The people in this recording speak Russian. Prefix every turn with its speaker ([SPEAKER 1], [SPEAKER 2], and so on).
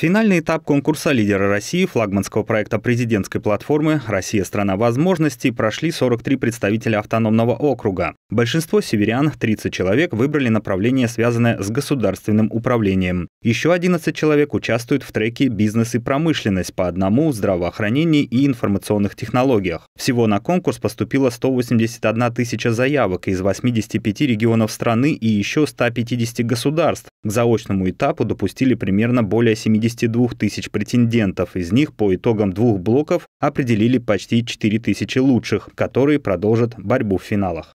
[SPEAKER 1] Финальный этап конкурса лидера России флагманского проекта президентской платформы «Россия – страна возможностей» прошли 43 представителя автономного округа. Большинство северян, 30 человек, выбрали направление, связанное с государственным управлением. Еще 11 человек участвуют в треке «Бизнес и промышленность» по одному, здравоохранении и информационных технологиях. Всего на конкурс поступило 181 тысяча заявок из 85 регионов страны и еще 150 государств. К заочному этапу допустили примерно более 70 72 тысяч претендентов. Из них по итогам двух блоков определили почти 4 тысячи лучших, которые продолжат борьбу в финалах.